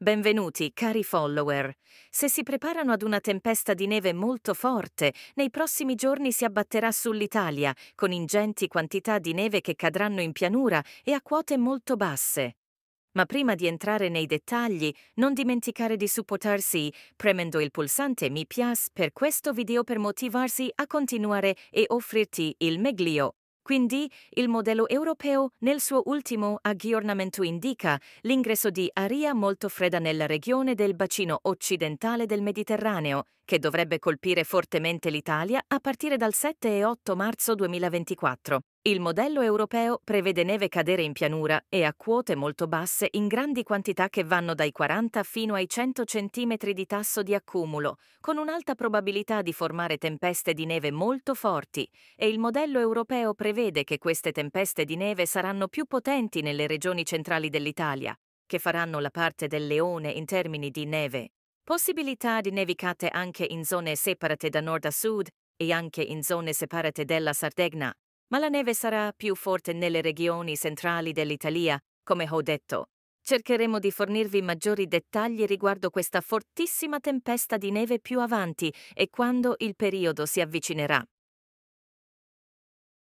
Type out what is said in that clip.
Benvenuti, cari follower. Se si preparano ad una tempesta di neve molto forte, nei prossimi giorni si abbatterà sull'Italia, con ingenti quantità di neve che cadranno in pianura e a quote molto basse. Ma prima di entrare nei dettagli, non dimenticare di supportarsi premendo il pulsante mi piace per questo video per motivarsi a continuare e offrirti il meglio quindi, il modello europeo nel suo ultimo aggiornamento indica l'ingresso di aria molto fredda nella regione del bacino occidentale del Mediterraneo, che dovrebbe colpire fortemente l'Italia a partire dal 7 e 8 marzo 2024. Il modello europeo prevede neve cadere in pianura e a quote molto basse in grandi quantità che vanno dai 40 fino ai 100 cm di tasso di accumulo, con un'alta probabilità di formare tempeste di neve molto forti e il modello europeo prevede che queste tempeste di neve saranno più potenti nelle regioni centrali dell'Italia, che faranno la parte del leone in termini di neve Possibilità di nevicate anche in zone separate da nord a sud e anche in zone separate della Sardegna, ma la neve sarà più forte nelle regioni centrali dell'Italia, come ho detto. Cercheremo di fornirvi maggiori dettagli riguardo questa fortissima tempesta di neve più avanti e quando il periodo si avvicinerà.